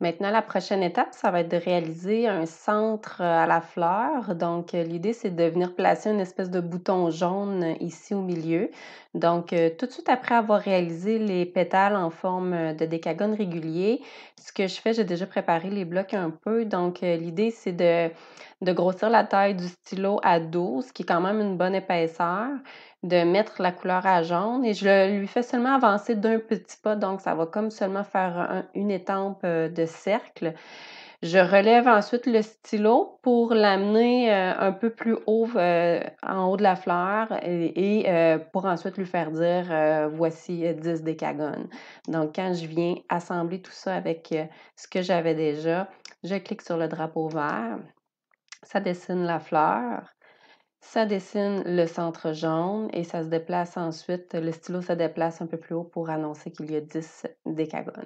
Maintenant, la prochaine étape, ça va être de réaliser un centre euh, à la fleur. Donc, euh, l'idée, c'est de venir placer une espèce de bouton jaune euh, ici au milieu. Donc, tout de suite après avoir réalisé les pétales en forme de décagone régulier, ce que je fais, j'ai déjà préparé les blocs un peu. Donc, l'idée, c'est de, de grossir la taille du stylo à 12, qui est quand même une bonne épaisseur de mettre la couleur à jaune et je lui fais seulement avancer d'un petit pas, donc ça va comme seulement faire une étampe euh, de cercle. Je relève ensuite le stylo pour l'amener euh, un peu plus haut euh, en haut de la fleur et, pour ensuite lui faire dire voici 10 décagones. Donc quand je viens assembler tout ça avec ce que j'avais déjà, je clique sur le drapeau vert, ça dessine la fleur. Ça dessine le centre jaune et ça se déplace ensuite, le stylo se déplace un peu plus haut pour annoncer qu'il y a 10 décagones.